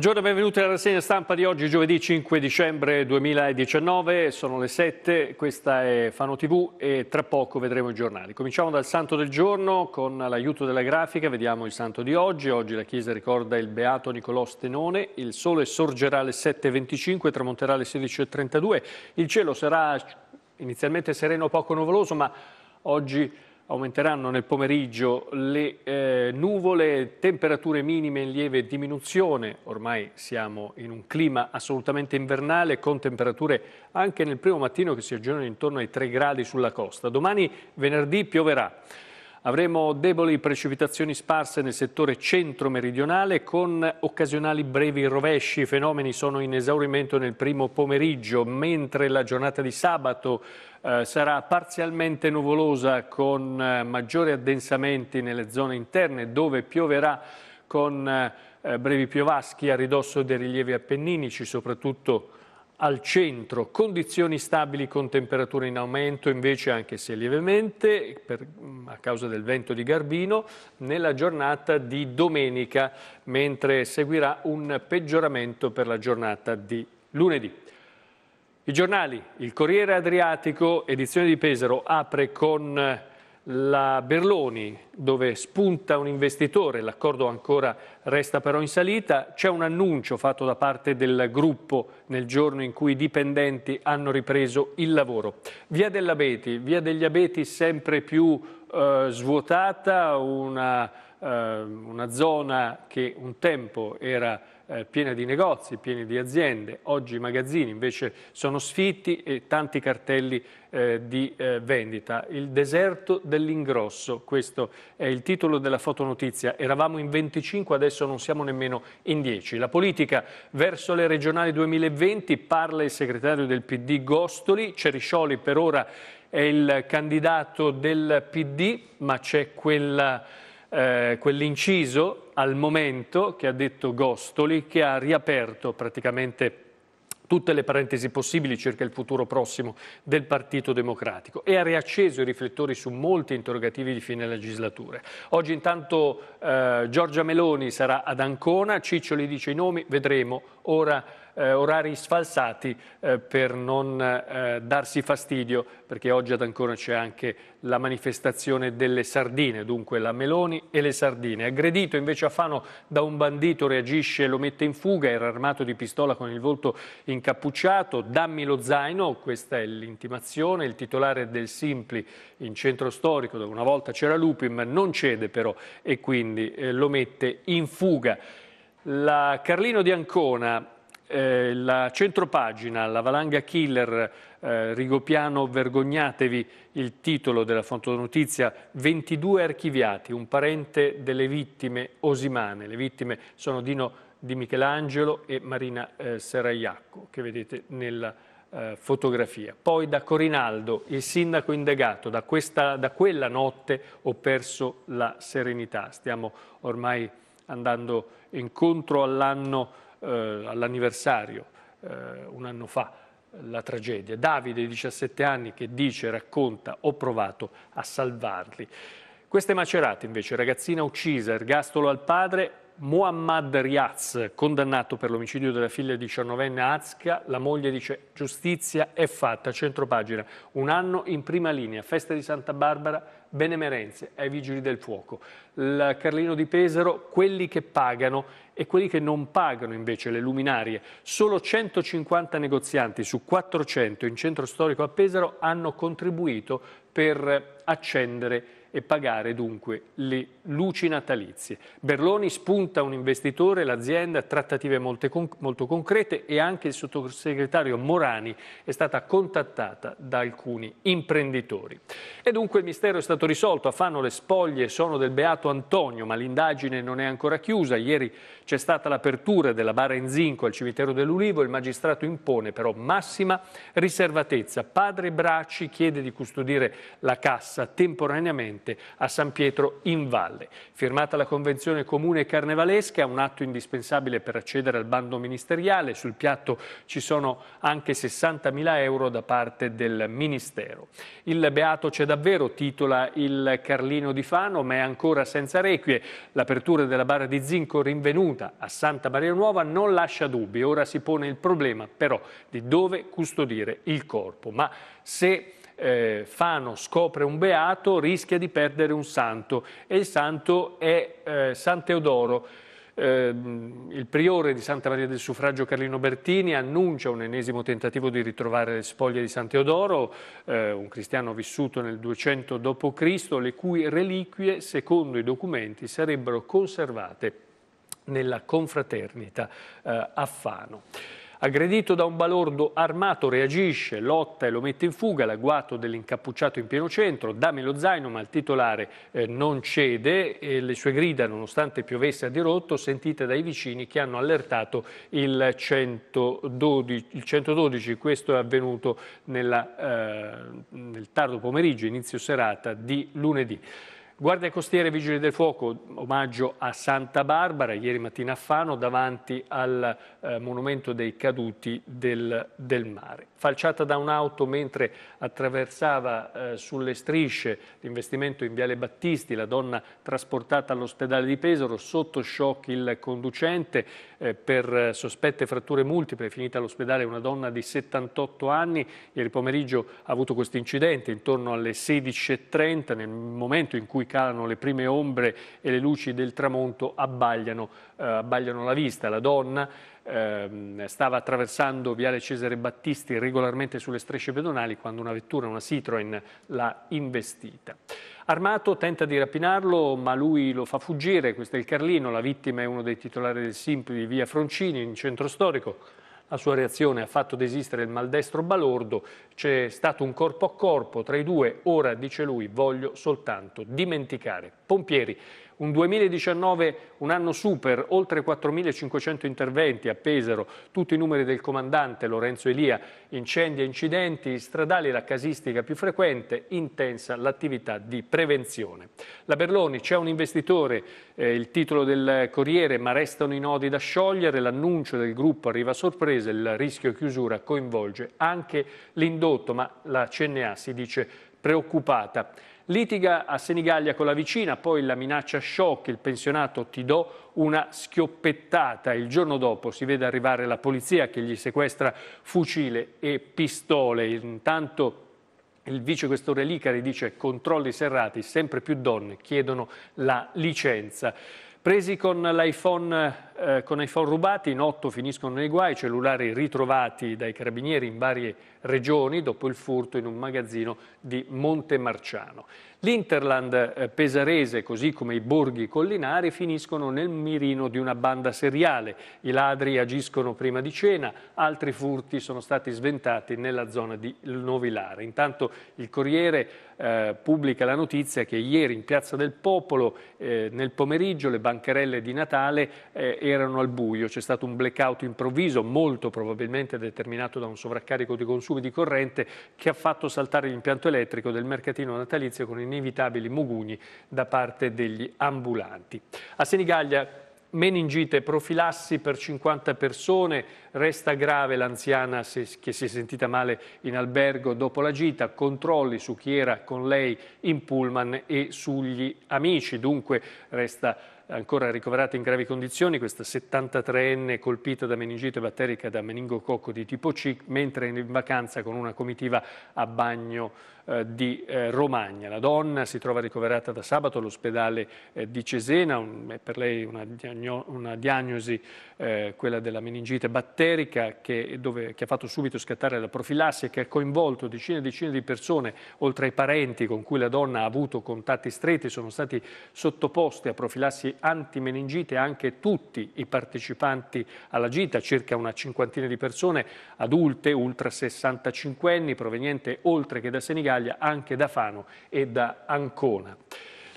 Buongiorno e benvenuti alla rassegna stampa di oggi, giovedì 5 dicembre 2019, sono le 7, questa è Fano TV e tra poco vedremo i giornali. Cominciamo dal santo del giorno con l'aiuto della grafica, vediamo il santo di oggi. Oggi la Chiesa ricorda il beato Nicolò Stenone, il sole sorgerà alle 7.25, tramonterà alle 16.32, il cielo sarà inizialmente sereno poco nuvoloso ma oggi Aumenteranno nel pomeriggio le eh, nuvole, temperature minime in lieve diminuzione, ormai siamo in un clima assolutamente invernale con temperature anche nel primo mattino che si aggiornano intorno ai 3 gradi sulla costa. Domani venerdì pioverà. Avremo deboli precipitazioni sparse nel settore centro-meridionale con occasionali brevi rovesci. I fenomeni sono in esaurimento nel primo pomeriggio, mentre la giornata di sabato eh, sarà parzialmente nuvolosa con eh, maggiori addensamenti nelle zone interne dove pioverà con eh, brevi piovaschi a ridosso dei rilievi appenninici, soprattutto al centro, condizioni stabili con temperature in aumento invece anche se lievemente per, a causa del vento di Garbino nella giornata di domenica mentre seguirà un peggioramento per la giornata di lunedì. I giornali, il Corriere Adriatico, edizione di Pesaro, apre con la Berloni dove spunta un investitore, l'accordo ancora resta però in salita, c'è un annuncio fatto da parte del gruppo nel giorno in cui i dipendenti hanno ripreso il lavoro. Via dell'Abeti, via degli Abeti sempre più eh, svuotata, una, eh, una zona che un tempo era eh, piena di negozi, piena di aziende, oggi i magazzini invece sono sfitti e tanti cartelli eh, di eh, vendita. Il deserto dell'ingrosso, questo è il titolo della fotonotizia. Eravamo in 25, adesso non siamo nemmeno in 10. La politica verso le regionali 2020 parla il segretario del PD Gostoli, Ceriscioli per ora è il candidato del PD, ma c'è eh, quell'inciso eh, quell al momento che ha detto Gostoli, che ha riaperto praticamente tutte le parentesi possibili circa il futuro prossimo del Partito Democratico e ha riacceso i riflettori su molti interrogativi di fine legislatura. Oggi intanto eh, Giorgia Meloni sarà ad Ancona, Ciccio gli dice i nomi, vedremo. Ora eh, orari sfalsati eh, per non eh, darsi fastidio, perché oggi ad Ancona c'è anche la manifestazione delle sardine, dunque la Meloni e le sardine. Aggredito invece a Fano da un bandito, reagisce e lo mette in fuga, era armato di pistola con il volto incappucciato, dammi lo zaino, questa è l'intimazione, il titolare del Simpli in centro storico, dove una volta c'era Lupin, non cede però e quindi eh, lo mette in fuga. La Carlino di Ancona eh, la centropagina, la valanga killer, eh, Rigopiano vergognatevi, il titolo della fotonotizia, 22 archiviati, un parente delle vittime osimane. Le vittime sono Dino Di Michelangelo e Marina eh, Seraiacco, che vedete nella eh, fotografia. Poi da Corinaldo, il sindaco indagato, da, questa, da quella notte ho perso la serenità. Stiamo ormai andando incontro all'anno eh, all'anniversario eh, un anno fa la tragedia. Davide, di 17 anni, che dice, racconta, ho provato a salvarli. Queste macerate invece, ragazzina uccisa, ergastolo al padre, Muhammad Riaz, condannato per l'omicidio della figlia diciannovenne Azka, la moglie dice giustizia è fatta, centropagina, un anno in prima linea, festa di Santa Barbara, benemerenze ai vigili del fuoco. Il Carlino di Pesaro, quelli che pagano e quelli che non pagano invece le luminarie. Solo 150 negozianti su 400 in centro storico a Pesaro hanno contribuito per accendere e pagare dunque le luci natalizie. Berloni spunta un investitore, l'azienda, trattative con, molto concrete e anche il sottosegretario Morani è stata contattata da alcuni imprenditori. E dunque il mistero è stato risolto, a Fano le spoglie sono del Beato Antonio, ma l'indagine non è ancora chiusa. Ieri c'è stata l'apertura della bara in zinco al cimitero dell'Ulivo, il magistrato impone però massima riservatezza. Padre Bracci chiede di custodire la cassa temporaneamente presente a San Pietro in Valle. Firmata la convenzione comune carnevalesca, un atto indispensabile per accedere al bando ministeriale, sul piatto ci sono anche 60.000 euro da parte del Ministero. Il Beato c'è davvero, titola il Carlino di Fano, ma è ancora senza requie. L'apertura della barra di zinco rinvenuta a Santa Maria Nuova non lascia dubbi. Ora si pone il problema però di dove custodire il corpo. Ma se eh, Fano scopre un beato, rischia di perdere un santo e il santo è eh, San Teodoro. Eh, il priore di Santa Maria del Suffragio Carlino Bertini annuncia un ennesimo tentativo di ritrovare le spoglie di San Teodoro, eh, un cristiano vissuto nel 200 d.C., le cui reliquie, secondo i documenti, sarebbero conservate nella confraternita eh, a Fano. Aggredito da un balordo armato reagisce, lotta e lo mette in fuga, l'agguato dell'incappucciato in pieno centro, dame lo zaino ma il titolare eh, non cede e le sue grida nonostante piovesse a dirotto sentite dai vicini che hanno allertato il 112. Il 112 questo è avvenuto nella, eh, nel tardo pomeriggio, inizio serata di lunedì. Guardia Costiera e Vigili del Fuoco, omaggio a Santa Barbara, ieri mattina a Fano, davanti al eh, Monumento dei Caduti del, del Mare falciata da un'auto mentre attraversava eh, sulle strisce l'investimento in Viale Battisti, la donna trasportata all'ospedale di Pesaro, sotto shock il conducente eh, per eh, sospette fratture multiple, è finita all'ospedale una donna di 78 anni, ieri pomeriggio ha avuto questo incidente intorno alle 16.30 nel momento in cui calano le prime ombre e le luci del tramonto abbagliano, eh, abbagliano la vista, la donna Ehm, stava attraversando Viale Cesare Battisti regolarmente sulle strisce pedonali quando una vettura, una Citroen, l'ha investita. Armato tenta di rapinarlo, ma lui lo fa fuggire, questo è il Carlino, la vittima è uno dei titolari del SIMP di Via Froncini, in centro storico. La sua reazione ha fatto desistere il maldestro balordo, c'è stato un corpo a corpo tra i due, ora, dice lui, voglio soltanto dimenticare. Pompieri un 2019 un anno super, oltre 4.500 interventi a Pesaro, tutti i numeri del comandante Lorenzo Elia, incendi e incidenti stradali, la casistica più frequente, intensa l'attività di prevenzione. La Berloni c'è un investitore, eh, il titolo del Corriere, ma restano i nodi da sciogliere, l'annuncio del gruppo arriva a sorpresa, il rischio chiusura coinvolge anche l'indotto, ma la CNA si dice preoccupata. Litiga a Senigallia con la vicina, poi la minaccia shock, il pensionato ti do una schioppettata. Il giorno dopo si vede arrivare la polizia che gli sequestra fucile e pistole. Intanto il vicequestore Licari dice controlli serrati, sempre più donne chiedono la licenza. Presi con l'iPhone eh, con iPhone rubati, in otto finiscono nei guai, cellulari ritrovati dai carabinieri in varie regioni dopo il furto in un magazzino di Montemarciano. L'Interland eh, pesarese, così come i borghi collinari, finiscono nel mirino di una banda seriale. I ladri agiscono prima di cena, altri furti sono stati sventati nella zona di Novilare. Intanto il Corriere eh, pubblica la notizia che ieri in Piazza del Popolo, eh, nel pomeriggio, le bancherelle di Natale eh, erano al buio, c'è stato un blackout improvviso, molto probabilmente determinato da un sovraccarico di consumi di corrente che ha fatto saltare l'impianto elettrico del mercatino natalizio con inevitabili mugugni da parte degli ambulanti. A Senigallia meningite profilassi per 50 persone, resta grave l'anziana che si è sentita male in albergo dopo la gita, controlli su chi era con lei in pullman e sugli amici, dunque resta ancora ricoverata in gravi condizioni, questa 73enne colpita da meningite batterica da meningococco di tipo C, mentre in vacanza con una comitiva a bagno eh, di eh, Romagna. La donna si trova ricoverata da sabato all'ospedale eh, di Cesena, un, per lei una, diagno, una diagnosi, quella della meningite batterica, che, dove, che, ha fatto subito scattare la profilassi che ha coinvolto decine e decine di persone, oltre ai parenti con cui la donna ha avuto contatti stretti, sono stati sottoposti a profilassi antimeningite anche tutti i partecipanti alla gita, circa una cinquantina di persone adulte, ultra 65 anni, proveniente oltre che da Senigallo, Italia anche da Fano e da Ancona.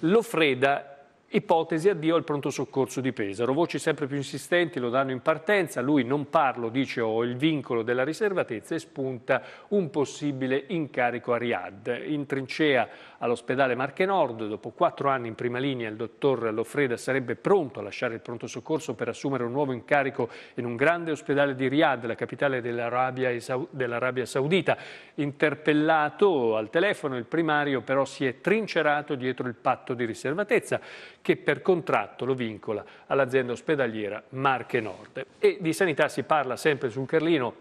Lofreda Ipotesi addio al pronto soccorso di Pesaro. Voci sempre più insistenti lo danno in partenza. Lui non parlo, dice ho il vincolo della riservatezza e spunta un possibile incarico a Riyadh. In trincea all'ospedale Marche Nord, dopo quattro anni in prima linea, il dottor Loffreda sarebbe pronto a lasciare il pronto soccorso per assumere un nuovo incarico in un grande ospedale di Riyadh, la capitale dell'Arabia dell Saudita. Interpellato al telefono, il primario però si è trincerato dietro il patto di riservatezza che per contratto lo vincola all'azienda ospedaliera Marche Nord. E di sanità si parla sempre su un Carlino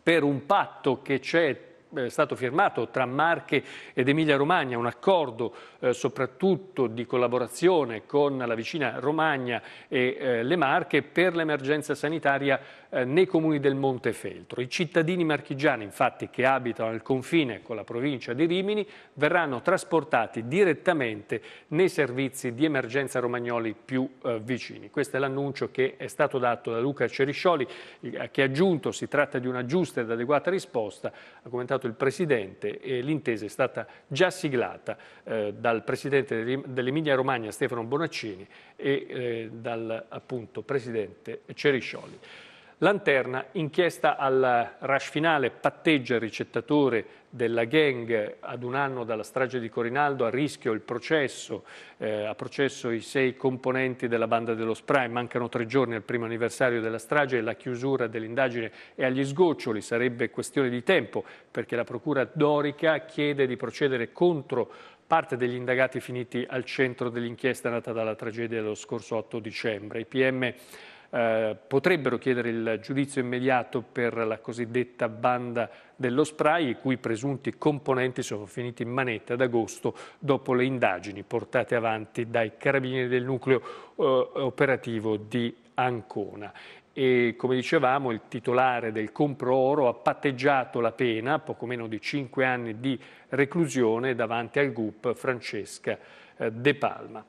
per un patto che c'è eh, è stato firmato tra Marche ed Emilia Romagna un accordo eh, soprattutto di collaborazione con la vicina Romagna e eh, le Marche per l'emergenza sanitaria eh, nei comuni del Montefeltro. I cittadini marchigiani infatti che abitano al confine con la provincia di Rimini verranno trasportati direttamente nei servizi di emergenza romagnoli più eh, vicini. Questo è l'annuncio che è stato dato da Luca Ceriscioli che ha aggiunto si tratta di una giusta ed adeguata risposta, ha commentato stato il Presidente e l'intesa è stata già siglata eh, dal Presidente dell'Emilia Romagna Stefano Bonaccini e eh, dal appunto, Presidente Ceriscioli. Lanterna, inchiesta al rush finale, patteggia il ricettatore della gang ad un anno dalla strage di Corinaldo, a rischio il processo, eh, a processo i sei componenti della banda dello spray, mancano tre giorni al primo anniversario della strage e la chiusura dell'indagine è agli sgoccioli, sarebbe questione di tempo perché la procura dorica chiede di procedere contro parte degli indagati finiti al centro dell'inchiesta nata dalla tragedia dello scorso 8 dicembre. I PM eh, potrebbero chiedere il giudizio immediato per la cosiddetta banda dello spray, i cui presunti componenti sono finiti in manetta ad agosto dopo le indagini portate avanti dai carabinieri del nucleo eh, operativo di Ancona e come dicevamo il titolare del compro oro ha patteggiato la pena, poco meno di 5 anni di reclusione davanti al GUP Francesca eh, De Palma.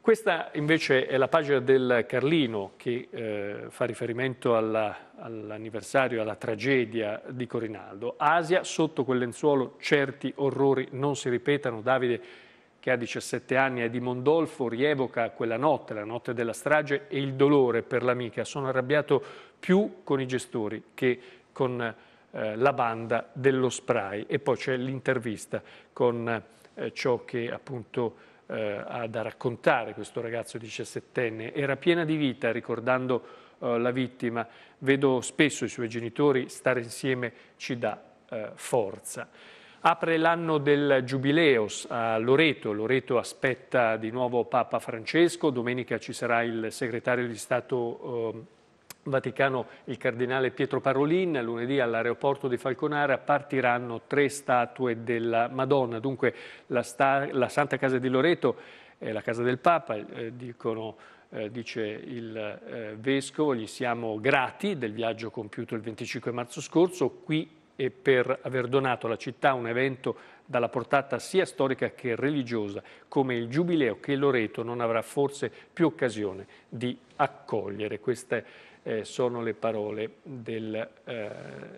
Questa invece è la pagina del Carlino che eh, fa riferimento all'anniversario, alla tragedia di Corinaldo. Asia, sotto quel lenzuolo certi orrori non si ripetano. Davide, che ha 17 anni, è di Mondolfo, rievoca quella notte, la notte della strage, e il dolore per l'amica. Sono arrabbiato più con i gestori che con eh, la banda dello spray. E poi c'è l'intervista con eh, ciò che appunto eh, da raccontare questo ragazzo 17enne. Era piena di vita, ricordando eh, la vittima. Vedo spesso i suoi genitori, stare insieme ci dà eh, forza. Apre l'anno del Giubileo a Loreto, Loreto aspetta di nuovo Papa Francesco, domenica ci sarà il segretario di Stato ehm, Vaticano il cardinale Pietro Parolin, lunedì all'aeroporto di Falconara partiranno tre statue della Madonna, dunque la, la Santa Casa di Loreto è la casa del Papa, eh, dicono, eh, dice il eh, Vescovo, gli siamo grati del viaggio compiuto il 25 marzo scorso qui e per aver donato alla città un evento dalla portata sia storica che religiosa, come il Giubileo, che Loreto non avrà forse più occasione di accogliere. Queste eh, sono le parole del, eh,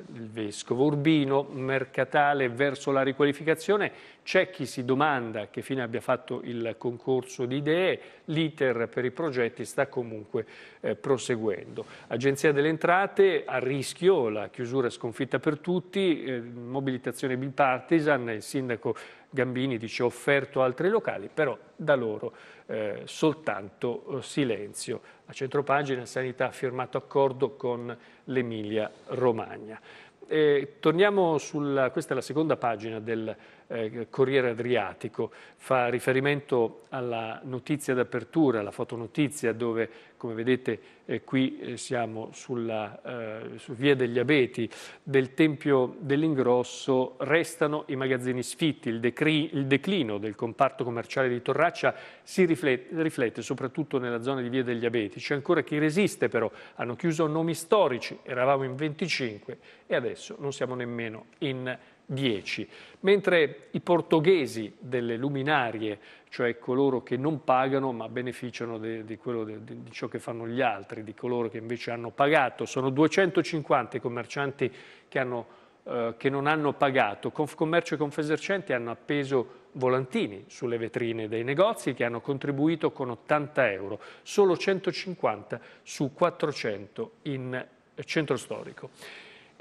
del, Vescovo. Urbino, mercatale verso la riqualificazione, c'è chi si domanda che fine abbia fatto il concorso di idee, l'iter per i progetti sta comunque eh, proseguendo. Agenzia delle Entrate a rischio, la chiusura è sconfitta per tutti, eh, mobilitazione bipartisan, il sindaco Gambini dice offerto altri locali, però da loro eh, soltanto eh, silenzio. A centropagina Sanità ha firmato accordo con l'Emilia Romagna. E torniamo sulla, questa è la seconda pagina del eh, Corriere Adriatico, fa riferimento alla notizia d'apertura, alla fotonotizia dove come vedete eh, qui eh, siamo sulla eh, su via degli abeti del Tempio dell'Ingrosso, restano i magazzini sfitti, il, il declino del comparto commerciale di Torraccia si riflette, riflette soprattutto nella zona di via degli abeti, c'è ancora chi resiste però, hanno chiuso nomi storici, eravamo in 25 e adesso non siamo nemmeno in 25. 10, mentre i portoghesi delle luminarie, cioè coloro che non pagano ma beneficiano di, di, quello, di, di, ciò che fanno gli altri, di coloro che invece hanno pagato, sono 250 i commercianti che, hanno, eh, che non hanno pagato. Confcommercio e Confesercenti hanno appeso volantini sulle vetrine dei negozi che hanno contribuito con 80 euro, solo 150 su 400 in centro storico.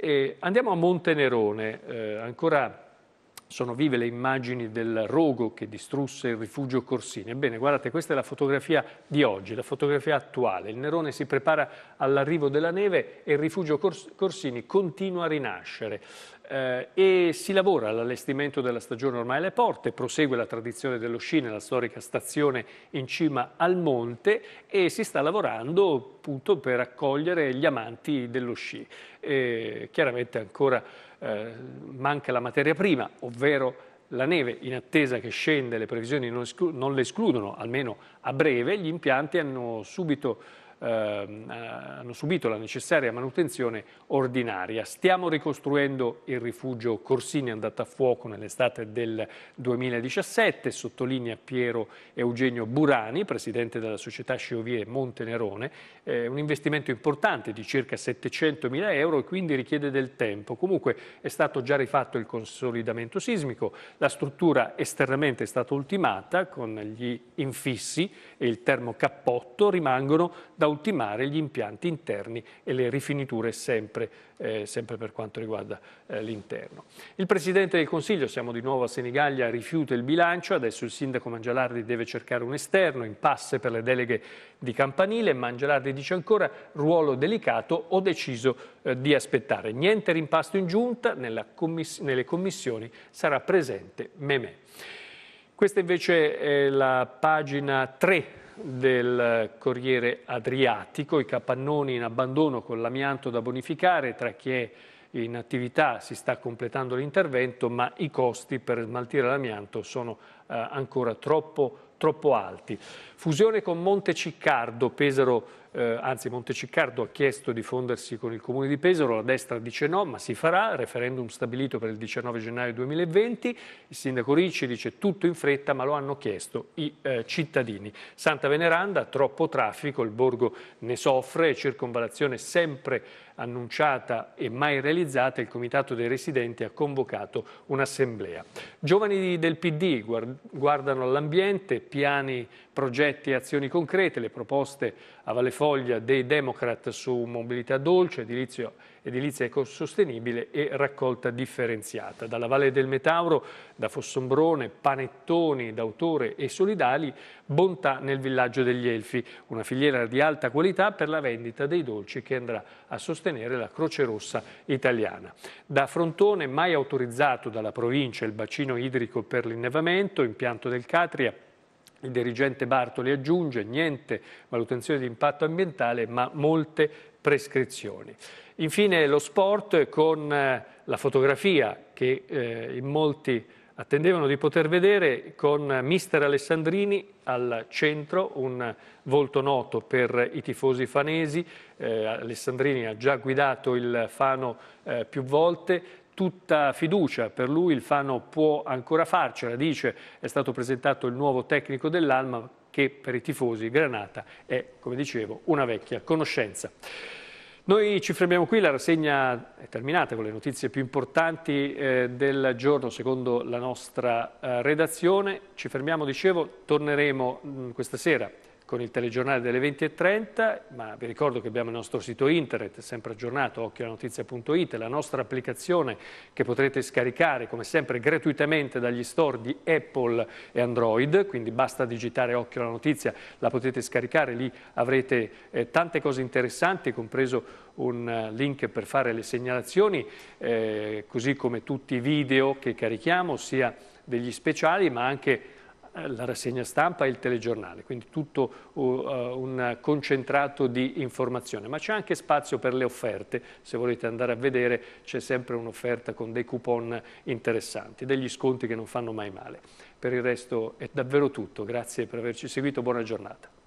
E andiamo a Montenerone, eh, ancora sono vive le immagini del rogo che distrusse il rifugio Corsini. Ebbene, guardate, questa è la fotografia di oggi, la fotografia attuale. Il Nerone si prepara all'arrivo della neve e il rifugio Corsini continua a rinascere. Eh, e si lavora all'allestimento della stagione ormai alle porte, prosegue la tradizione dello sci nella storica stazione in cima al monte e si sta lavorando appunto per accogliere gli amanti dello sci. Eh, chiaramente ancora eh, manca la materia prima, ovvero la neve in attesa che scende, le previsioni non, non le escludono, almeno a breve, gli impianti hanno subito Ehm, eh, hanno subito la necessaria manutenzione ordinaria. Stiamo ricostruendo il rifugio Corsini andato a fuoco nell'estate del 2017, sottolinea Piero Eugenio Burani, presidente della società Sciovie Montenerone, eh, un investimento importante di circa 700 mila euro e quindi richiede del tempo. Comunque è stato già rifatto il consolidamento sismico, la struttura esternamente è stata ultimata con gli infissi e il termocappotto rimangono da ultimare gli impianti interni e le rifiniture sempre, eh, sempre per quanto riguarda eh, l'interno. Il Presidente del Consiglio, siamo di nuovo a Senigallia, rifiuta il bilancio, adesso il Sindaco Mangialardi deve cercare un esterno, impasse per le deleghe di Campanile, Mangialardi dice ancora ruolo delicato, ho deciso eh, di aspettare. Niente rimpasto in giunta, commiss nelle commissioni sarà presente Memè. Questa invece è la pagina 3 del Corriere Adriatico, i capannoni in abbandono con l'amianto da bonificare, tra chi è in attività si sta completando l'intervento, ma i costi per smaltire l'amianto sono eh, ancora troppo troppo alti. Fusione con Monteciccardo, Pesaro, eh, anzi Monteciccardo ha chiesto di fondersi con il comune di Pesaro, la destra dice no, ma si farà, referendum stabilito per il 19 gennaio 2020, il sindaco Ricci dice tutto in fretta, ma lo hanno chiesto i eh, cittadini. Santa Veneranda, troppo traffico, il borgo ne soffre, circonvalazione sempre annunciata e mai realizzata, il Comitato dei Residenti ha convocato un'assemblea. Giovani del PD guardano all'ambiente, piani, progetti e azioni concrete, le proposte a Valle Foglia dei Democrat su mobilità dolce, edilizio edilizia ecosostenibile e raccolta differenziata. Dalla Valle del Metauro, da Fossombrone, panettoni d'autore e solidali, bontà nel villaggio degli Elfi, una filiera di alta qualità per la vendita dei dolci che andrà a sostenere la Croce Rossa italiana. Da Frontone, mai autorizzato dalla provincia il bacino idrico per l'innevamento, impianto del Catria, il dirigente Bartoli aggiunge niente manutenzione di impatto ambientale ma molte prescrizioni. Infine lo sport con eh, la fotografia che eh, in molti attendevano di poter vedere con mister Alessandrini al centro, un volto noto per i tifosi fanesi. Eh, Alessandrini ha già guidato il Fano eh, più volte, tutta fiducia per lui, il Fano può ancora farcela, dice, è stato presentato il nuovo tecnico dell'Alma che per i tifosi Granata è, come dicevo, una vecchia conoscenza. Noi ci fermiamo qui, la rassegna è terminata con le notizie più importanti eh, del giorno secondo la nostra eh, redazione. Ci fermiamo, dicevo, torneremo mh, mm, questa sera con il telegiornale delle 20.30, ma vi ricordo che abbiamo il nostro sito internet, sempre aggiornato, occhiolanotizia.it, la nostra applicazione che potrete scaricare come sempre gratuitamente dagli store di Apple e Android, quindi basta digitare Occhio alla Notizia, la potete scaricare, lì avrete eh, tante cose interessanti, compreso un eh, link per fare le segnalazioni, eh, così come tutti i video che carichiamo, sia degli speciali ma anche eh, la rassegna stampa e il telegiornale, quindi tutto uh, uh, un concentrato di informazione, ma c'è anche spazio per le offerte, se volete andare a vedere c'è sempre un'offerta con dei coupon interessanti, degli sconti che non fanno mai male. Per il resto è davvero tutto, grazie per averci seguito, buona giornata.